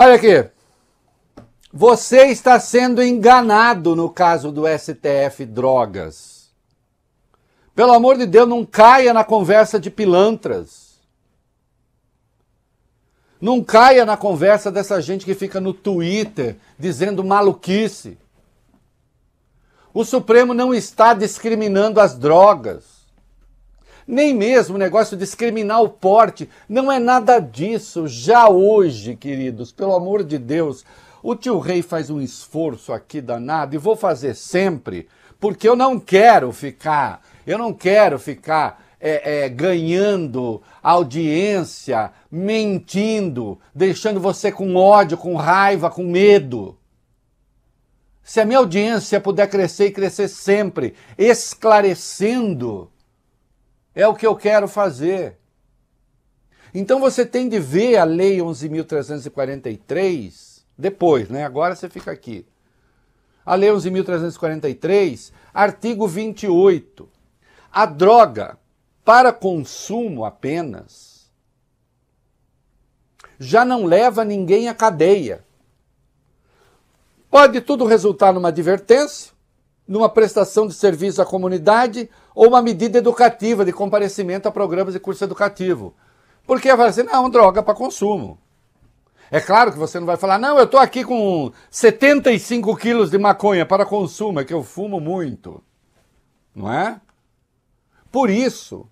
Olha aqui. Você está sendo enganado no caso do STF drogas. Pelo amor de Deus, não caia na conversa de pilantras. Não caia na conversa dessa gente que fica no Twitter dizendo maluquice. O Supremo não está discriminando as drogas nem mesmo o negócio de discriminar o porte. Não é nada disso. Já hoje, queridos, pelo amor de Deus, o tio Rei faz um esforço aqui danado e vou fazer sempre, porque eu não quero ficar, eu não quero ficar é, é, ganhando audiência, mentindo, deixando você com ódio, com raiva, com medo. Se a minha audiência puder crescer e crescer sempre, esclarecendo é o que eu quero fazer. Então você tem de ver a Lei 11.343 depois, né? Agora você fica aqui. A Lei 11.343, artigo 28. A droga para consumo apenas já não leva ninguém à cadeia. Pode tudo resultar numa advertência, numa prestação de serviço à comunidade ou uma medida educativa de comparecimento a programas de curso educativo. Porque vai assim, não, droga para consumo. É claro que você não vai falar, não, eu estou aqui com 75 quilos de maconha para consumo, é que eu fumo muito. Não é? Por isso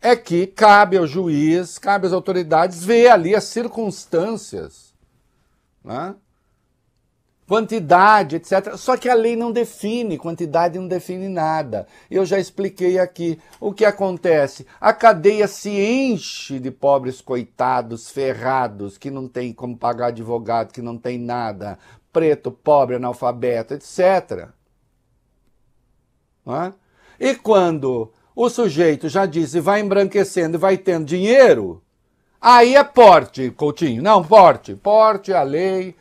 é que cabe ao juiz, cabe às autoridades ver ali as circunstâncias. Né? quantidade, etc. Só que a lei não define, quantidade não define nada. Eu já expliquei aqui o que acontece. A cadeia se enche de pobres coitados, ferrados, que não tem como pagar advogado, que não tem nada, preto, pobre, analfabeto, etc. É? E quando o sujeito já disse vai embranquecendo e vai tendo dinheiro, aí é porte, Coutinho. Não, porte. Porte, a lei,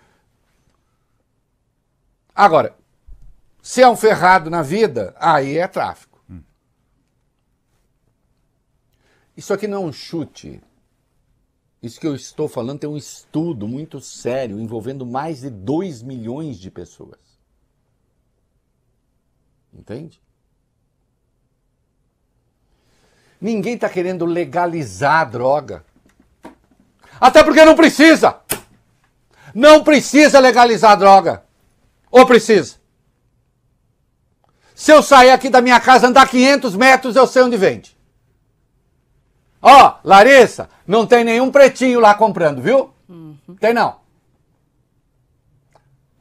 Agora, se é um ferrado na vida, aí é tráfico. Hum. Isso aqui não é um chute. Isso que eu estou falando tem um estudo muito sério envolvendo mais de 2 milhões de pessoas. Entende? Ninguém está querendo legalizar a droga. Até porque não precisa! Não precisa legalizar a droga. Ou precisa? Se eu sair aqui da minha casa, andar 500 metros, eu sei onde vende. Ó, oh, Larissa, não tem nenhum pretinho lá comprando, viu? Uhum. Tem não.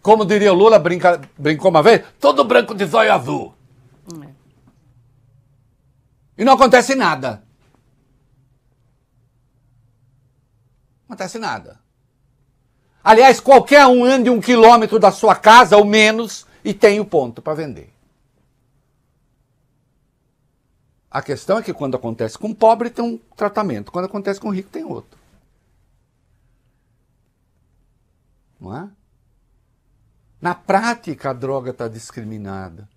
Como diria o Lula, brinca, brincou uma vez, todo branco de zóio azul. Uhum. E não acontece nada. Não acontece nada. Aliás, qualquer um ande um quilômetro da sua casa ao menos e tem o ponto para vender. A questão é que quando acontece com pobre tem um tratamento, quando acontece com rico tem outro. Não é? Na prática, a droga está discriminada.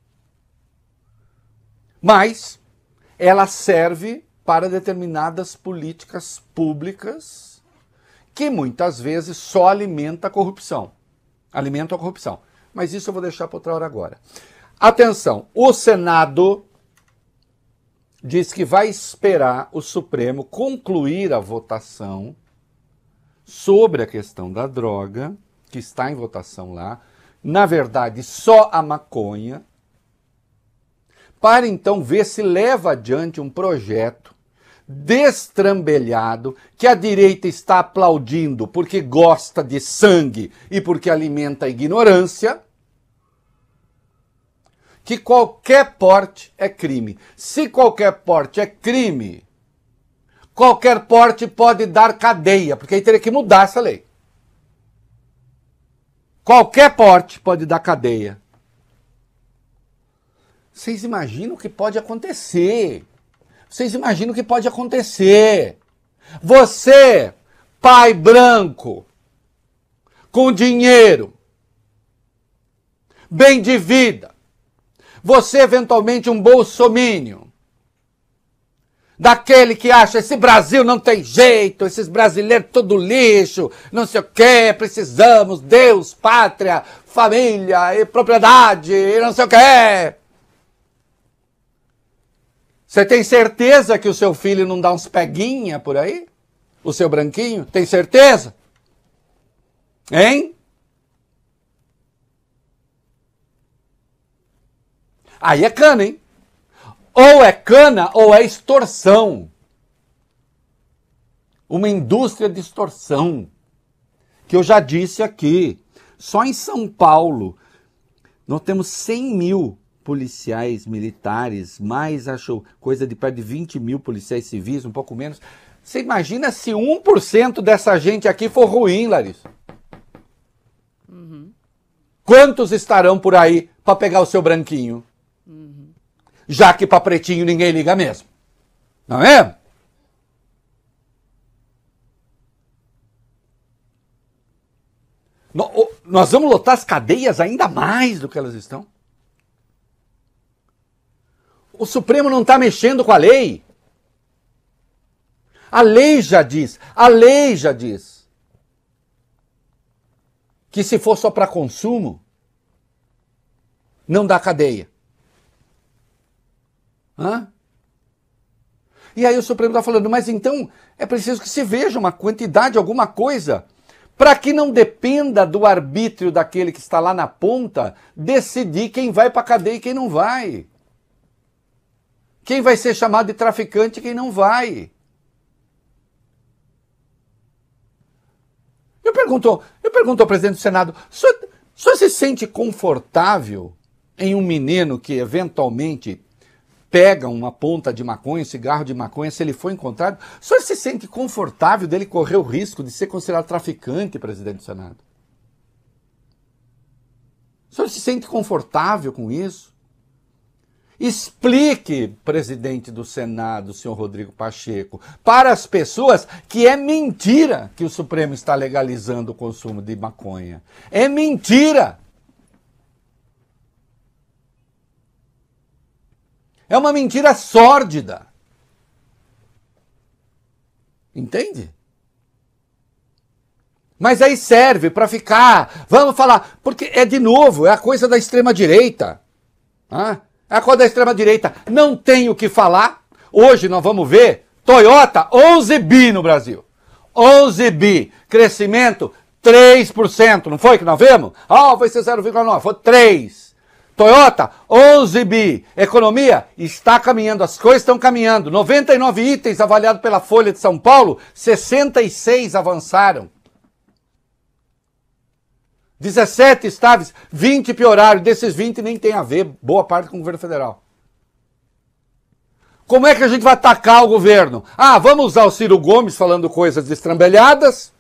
Mas ela serve para determinadas políticas públicas que muitas vezes só alimenta a corrupção. Alimenta a corrupção. Mas isso eu vou deixar para outra hora agora. Atenção, o Senado diz que vai esperar o Supremo concluir a votação sobre a questão da droga, que está em votação lá, na verdade, só a maconha, para então ver se leva adiante um projeto destrambelhado que a direita está aplaudindo porque gosta de sangue e porque alimenta a ignorância, que qualquer porte é crime. Se qualquer porte é crime, qualquer porte pode dar cadeia, porque aí teria que mudar essa lei. Qualquer porte pode dar cadeia. Vocês imaginam o que pode acontecer? Vocês imaginam o que pode acontecer? Você, pai branco, com dinheiro, bem de vida, você é eventualmente um bolsomínio, daquele que acha esse Brasil não tem jeito, esses brasileiros todo lixo, não sei o que, precisamos, Deus, pátria, família e propriedade, e não sei o que. Você tem certeza que o seu filho não dá uns peguinha por aí? O seu branquinho? Tem certeza? Hein? Aí é cana, hein? Ou é cana ou é extorsão. Uma indústria de extorsão. Que eu já disse aqui. Só em São Paulo, nós temos 100 mil policiais militares, mais achou coisa de perto de 20 mil policiais civis, um pouco menos. Você imagina se 1% dessa gente aqui for ruim, Larissa? Uhum. Quantos estarão por aí para pegar o seu branquinho? Uhum. Já que para pretinho ninguém liga mesmo. Não é? Nós vamos lotar as cadeias ainda mais do que elas estão. O Supremo não está mexendo com a lei. A lei já diz, a lei já diz que se for só para consumo, não dá cadeia. Hã? E aí o Supremo está falando, mas então é preciso que se veja uma quantidade, alguma coisa, para que não dependa do arbítrio daquele que está lá na ponta decidir quem vai para a cadeia e quem não vai. Quem vai ser chamado de traficante e é quem não vai. Eu pergunto, eu pergunto ao presidente do Senado, só, senhor se sente confortável em um menino que eventualmente pega uma ponta de maconha, um cigarro de maconha, se ele for encontrado, só se sente confortável dele correr o risco de ser considerado traficante, presidente do Senado? O senhor se sente confortável com isso? Explique, presidente do Senado, senhor Rodrigo Pacheco, para as pessoas que é mentira que o Supremo está legalizando o consumo de maconha. É mentira! É uma mentira sórdida. Entende? Mas aí serve para ficar, vamos falar, porque é de novo, é a coisa da extrema direita. Ah, é a cor da extrema-direita. Não tem o que falar. Hoje nós vamos ver Toyota 11 bi no Brasil. 11 bi. Crescimento 3%. Não foi que nós vemos? Ah, oh, foi 0,9%. Foi 3%. Toyota, 11 bi. Economia está caminhando, as coisas estão caminhando. 99 itens avaliados pela Folha de São Paulo, 66 avançaram. 17 estáveis, 20 piorário. Desses 20 nem tem a ver boa parte com o governo federal. Como é que a gente vai atacar o governo? Ah, vamos usar o Ciro Gomes falando coisas estrambelhadas?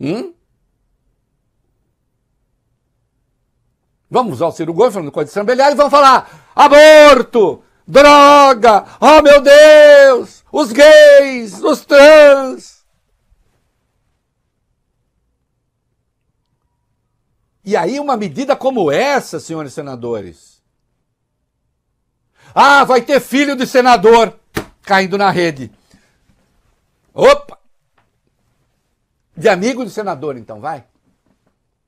Hum? Vamos usar o Ciro Gomes falando coisas estrambelhadas e vamos falar aborto, droga, oh meu Deus, os gays, os trans. E aí, uma medida como essa, senhores senadores. Ah, vai ter filho de senador caindo na rede. Opa! De amigo do senador, então, vai?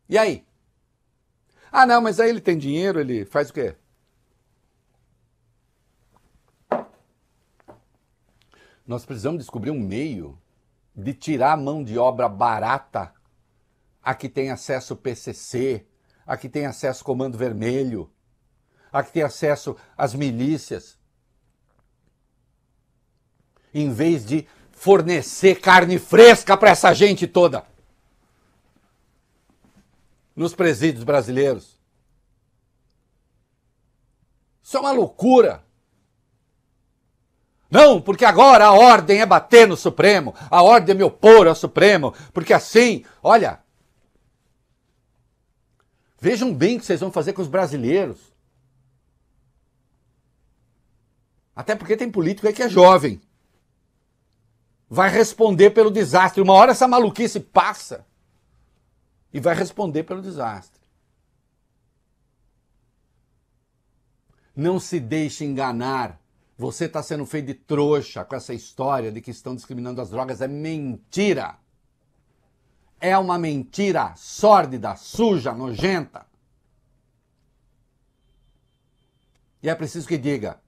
E aí? Ah, não, mas aí ele tem dinheiro, ele faz o quê? Nós precisamos descobrir um meio de tirar a mão de obra barata a que tem acesso PCC, a que tem acesso Comando Vermelho, a que tem acesso às milícias, em vez de fornecer carne fresca para essa gente toda nos presídios brasileiros. Isso é uma loucura. Não, porque agora a ordem é bater no Supremo, a ordem é me opor ao Supremo, porque assim, olha, Vejam bem o que vocês vão fazer com os brasileiros. Até porque tem político aí que é jovem. Vai responder pelo desastre. Uma hora essa maluquice passa e vai responder pelo desastre. Não se deixe enganar. Você está sendo feito de trouxa com essa história de que estão discriminando as drogas. É mentira! é uma mentira sórdida, suja, nojenta. E é preciso que diga.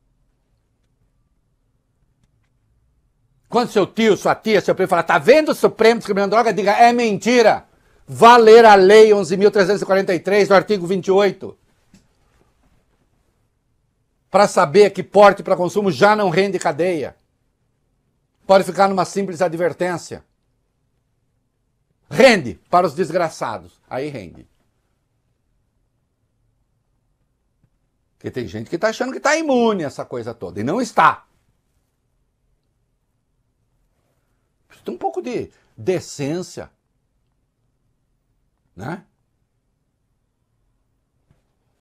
Quando seu tio, sua tia, seu primo falar, tá vendo o Supremo discriminando droga? Diga, é mentira. Vá ler a Lei 11.343, do artigo 28. Para saber que porte para consumo já não rende cadeia. Pode ficar numa simples advertência. Rende para os desgraçados. Aí rende. Porque tem gente que está achando que está imune a essa coisa toda. E não está. Precisa ter um pouco de decência. Né?